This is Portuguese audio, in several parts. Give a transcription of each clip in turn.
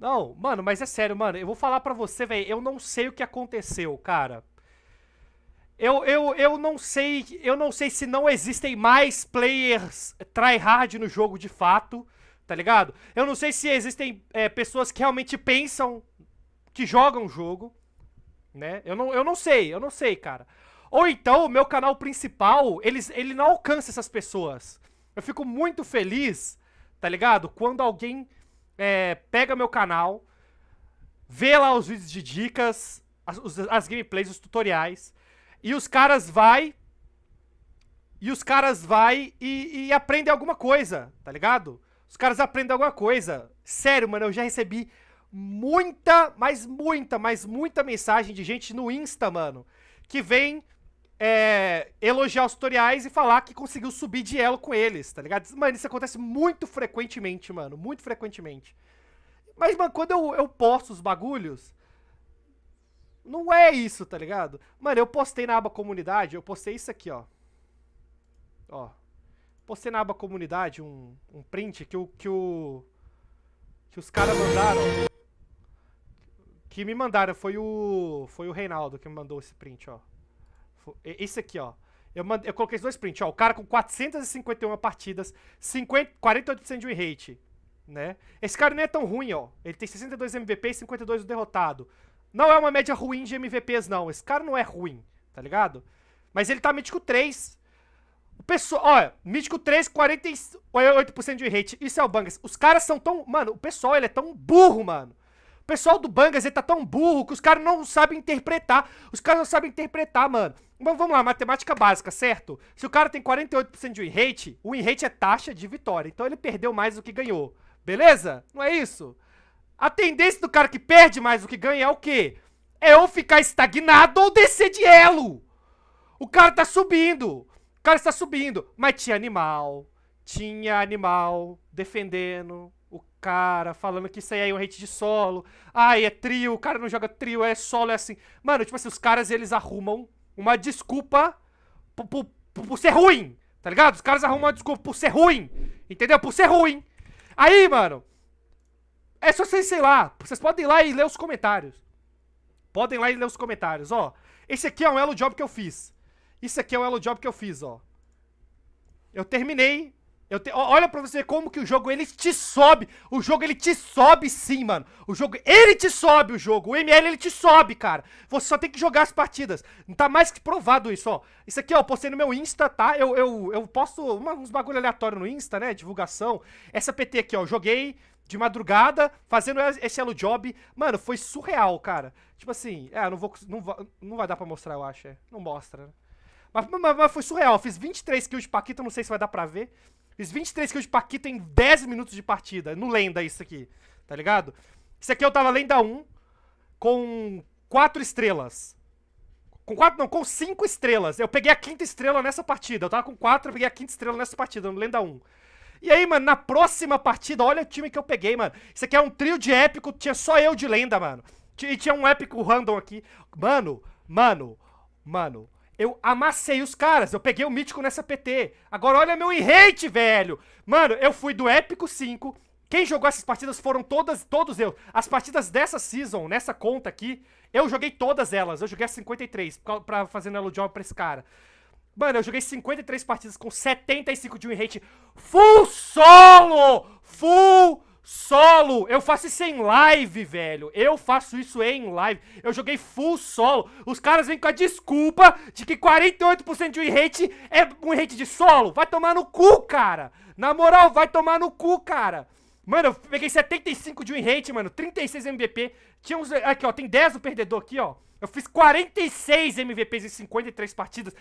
Não, mano, mas é sério, mano. Eu vou falar pra você, velho. Eu não sei o que aconteceu, cara. Eu, eu, eu não sei. Eu não sei se não existem mais players tryhard no jogo de fato, tá ligado? Eu não sei se existem é, pessoas que realmente pensam que jogam o jogo, né? Eu não, eu não sei, eu não sei, cara. Ou então, o meu canal principal, eles, ele não alcança essas pessoas. Eu fico muito feliz, tá ligado? Quando alguém é, pega meu canal, vê lá os vídeos de dicas, as, as gameplays, os tutoriais, e os caras vai e os caras vai e, e aprendem alguma coisa, tá ligado? Os caras aprendem alguma coisa. Sério, mano, eu já recebi muita, mas muita, mas muita mensagem de gente no Insta, mano, que vem é, elogiar os tutoriais e falar que conseguiu subir de elo com eles, tá ligado? Mano, isso acontece muito frequentemente, mano. Muito frequentemente. Mas, mano, quando eu, eu posto os bagulhos. Não é isso, tá ligado? Mano, eu postei na aba comunidade, eu postei isso aqui, ó. Ó. Postei na aba comunidade um, um print que o. que o. que os caras mandaram. Que me mandaram, foi o. Foi o Reinaldo que me mandou esse print, ó. Esse aqui, ó. Eu, mandei eu coloquei dois prints, ó. O cara com 451 partidas, 50... 48% de win rate, né? Esse cara nem é tão ruim, ó. Ele tem 62 MVP e 52 do derrotado. Não é uma média ruim de MVPs, não. Esse cara não é ruim, tá ligado? Mas ele tá mítico 3. O pessoal, olha, mítico 3, 48% de win rate. Isso é o Bangas. Os caras são tão, mano, o pessoal ele é tão burro, mano pessoal do Bangas ele tá tão burro que os caras não sabem interpretar. Os caras não sabem interpretar, mano. Mas vamos lá, matemática básica, certo? Se o cara tem 48% de win rate, o win rate é taxa de vitória. Então ele perdeu mais do que ganhou. Beleza? Não é isso? A tendência do cara que perde mais do que ganha é o quê? É ou ficar estagnado ou descer de elo. O cara tá subindo. O cara está subindo. Mas tinha animal. Tinha animal defendendo cara, falando que isso aí é um hate de solo. Ai, é trio, o cara não joga trio, é solo, é assim. Mano, tipo assim, os caras eles arrumam uma desculpa por, por, por ser ruim, tá ligado? Os caras arrumam uma desculpa por ser ruim, entendeu? Por ser ruim. Aí, mano, é só vocês, sei lá, vocês podem ir lá e ler os comentários. Podem ir lá e ler os comentários, ó. Esse aqui é um elo job que eu fiz. Isso aqui é um elo job que eu fiz, ó. Eu terminei te... Olha pra você como que o jogo, ele te sobe. O jogo, ele te sobe sim, mano. O jogo, ele te sobe o jogo. O ML, ele te sobe, cara. Você só tem que jogar as partidas. Não tá mais que provado isso, ó. Isso aqui, ó, postei no meu Insta, tá? Eu, eu, eu posto uma, uns bagulho aleatório no Insta, né? Divulgação. Essa PT aqui, ó, joguei de madrugada, fazendo esse Hello Job. Mano, foi surreal, cara. Tipo assim, é, não vou, não, vou, não vai dar pra mostrar, eu acho, é. Não mostra, né? Mas, mas, mas foi surreal, eu fiz 23 kills de Paquita, não sei se vai dar pra ver. Esses 23 kills de Paquita em 10 minutos de partida. No lenda isso aqui, tá ligado? Isso aqui eu tava lenda 1 com 4 estrelas. Com 4 não, com 5 estrelas. Eu peguei a quinta estrela nessa partida. Eu tava com 4, eu peguei a quinta estrela nessa partida, no lenda 1. E aí, mano, na próxima partida, olha o time que eu peguei, mano. Isso aqui é um trio de épico, tinha só eu de lenda, mano. E tinha um épico random aqui. Mano, mano, mano. Eu amassei os caras, eu peguei o mítico nessa PT. Agora olha meu enrate, velho! Mano, eu fui do épico 5. Quem jogou essas partidas foram todas, todos eu. As partidas dessa season, nessa conta aqui, eu joguei todas elas. Eu joguei as 53 pra, fazer no Hello Job pra esse cara. Mano, eu joguei 53 partidas com 75 de win rate. Full solo! Full Solo, eu faço isso em live, velho. Eu faço isso em live. Eu joguei full solo. Os caras vêm com a desculpa de que 48% de win rate é um rate de solo. Vai tomar no cu, cara. Na moral, vai tomar no cu, cara. Mano, eu peguei 75 de win rate, mano. 36 MVP. Tinha uns... Aqui, ó. Tem 10 o perdedor aqui, ó. Eu fiz 46 MVPs em 53 partidas.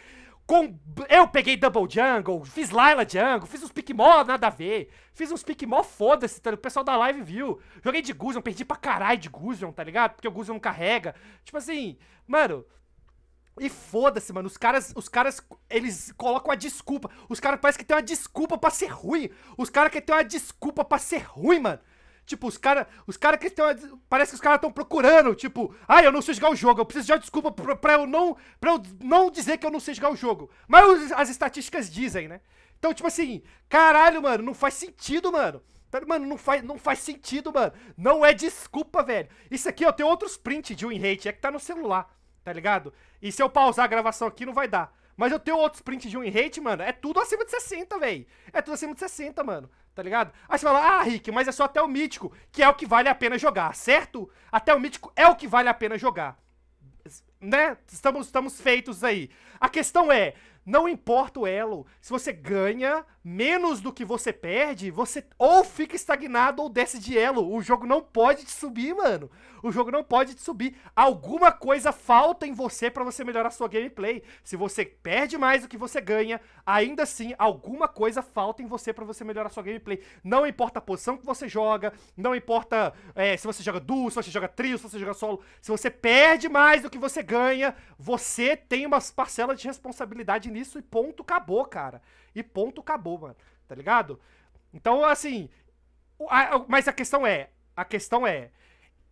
Com... Eu peguei Double Jungle, fiz Layla Jungle, fiz uns mó nada a ver. Fiz uns mó foda-se, tá? o pessoal da live viu. Joguei de Guzman, perdi pra caralho de Guzman, tá ligado? Porque o Guzman não carrega. Tipo assim, mano, e foda-se, mano. Os caras, os caras, eles colocam a desculpa. Os caras parecem que tem uma desculpa para ser ruim. Os caras que tem uma desculpa para ser ruim, mano. Tipo, os caras os cara que estão. Parece que os caras estão procurando. Tipo, ah, eu não sei jogar o jogo. Eu preciso de uma desculpa pra, pra, eu não, pra eu não dizer que eu não sei jogar o jogo. Mas as estatísticas dizem, né? Então, tipo assim, caralho, mano, não faz sentido, mano. Mano, não faz, não faz sentido, mano. Não é desculpa, velho. Isso aqui, ó, tem outros prints de win rate. É que tá no celular, tá ligado? E se eu pausar a gravação aqui, não vai dar. Mas eu tenho outros prints de win rate, mano. É tudo acima de 60, velho. É tudo acima de 60, mano tá ligado? Aí você fala, ah, Rick, mas é só até o mítico, que é o que vale a pena jogar, certo? Até o mítico é o que vale a pena jogar. Né? Estamos, estamos feitos aí. A questão é, não importa o elo. Se você ganha menos do que você perde, você ou fica estagnado ou desce de elo. O jogo não pode te subir, mano. O jogo não pode te subir. Alguma coisa falta em você para você melhorar a sua gameplay. Se você perde mais do que você ganha, ainda assim, alguma coisa falta em você para você melhorar a sua gameplay. Não importa a posição que você joga, não importa é, se você joga duo, se você joga trio, se você joga solo. Se você perde mais do que você ganha, você tem umas parcelas de responsabilidade nisso nisso e ponto, acabou, cara. E ponto, acabou, mano. Tá ligado? Então, assim. A, a, mas a questão é. A questão é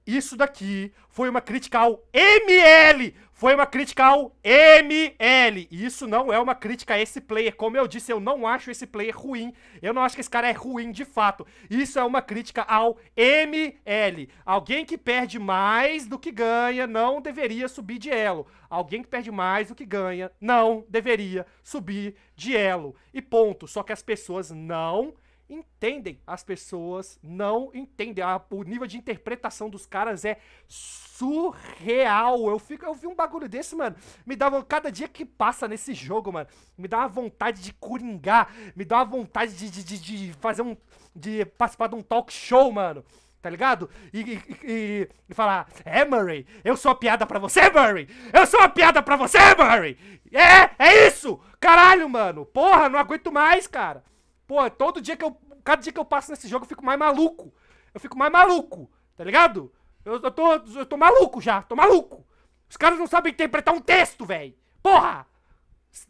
isso daqui foi uma crítica ao ML. Foi uma crítica ao ML. isso não é uma crítica a esse player. Como eu disse, eu não acho esse player ruim. Eu não acho que esse cara é ruim de fato. Isso é uma crítica ao ML. Alguém que perde mais do que ganha não deveria subir de elo. Alguém que perde mais do que ganha não deveria subir de elo. E ponto. Só que as pessoas não entendem as pessoas, não entendem. A, o nível de interpretação dos caras é surreal. Eu fico, eu vi um bagulho desse, mano. Me dava cada dia que passa nesse jogo, mano, me dá uma vontade de coringar, me dá uma vontade de, de, de, de fazer um, de participar de um talk show, mano tá ligado? E, e, e, falar, é Murray, eu sou a piada pra você, Murray! Eu sou a piada pra você, Murray! É, é isso! Caralho, mano! Porra, não aguento mais, cara! Pô, todo dia que eu. Cada dia que eu passo nesse jogo, eu fico mais maluco. Eu fico mais maluco, tá ligado? Eu, eu tô, eu tô maluco já, tô maluco. Os caras não sabem interpretar um texto, velho. Porra!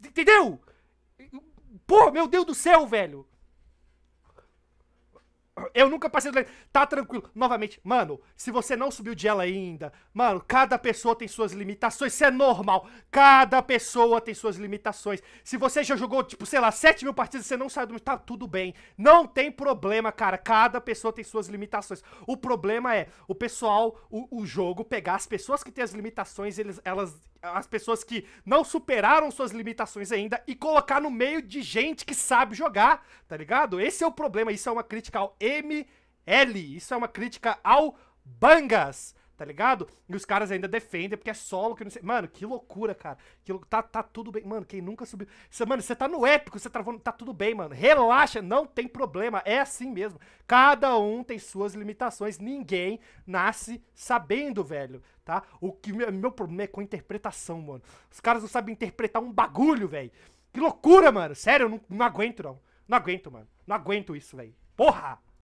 Entendeu? Porra, meu Deus do céu, velho eu nunca passei do limite. Tá tranquilo. Novamente, mano, se você não subiu de ela ainda, mano, cada pessoa tem suas limitações. Isso é normal. Cada pessoa tem suas limitações. Se você já jogou, tipo, sei lá, 7 mil partidas e você não saiu do tá tudo bem. Não tem problema, cara. Cada pessoa tem suas limitações. O problema é o pessoal, o, o jogo, pegar as pessoas que têm as limitações, eles, elas as pessoas que não superaram suas limitações ainda e colocar no meio de gente que sabe jogar, tá ligado? Esse é o problema, isso é uma crítica ao ML, isso é uma crítica ao Bangas tá ligado? E os caras ainda defendem porque é solo, que não sei. Mano, que loucura, cara. Que tá, tá tudo bem. Mano, quem nunca subiu. Cê, mano, você tá no épico, você travou. Tá tudo bem, mano. Relaxa, não tem problema. É assim mesmo. Cada um tem suas limitações. Ninguém nasce sabendo, velho. Tá? O que meu problema é com interpretação, mano. Os caras não sabem interpretar um bagulho, velho. Que loucura, mano. Sério, eu não, não aguento, não. Não aguento, mano. Não aguento isso, velho. Porra!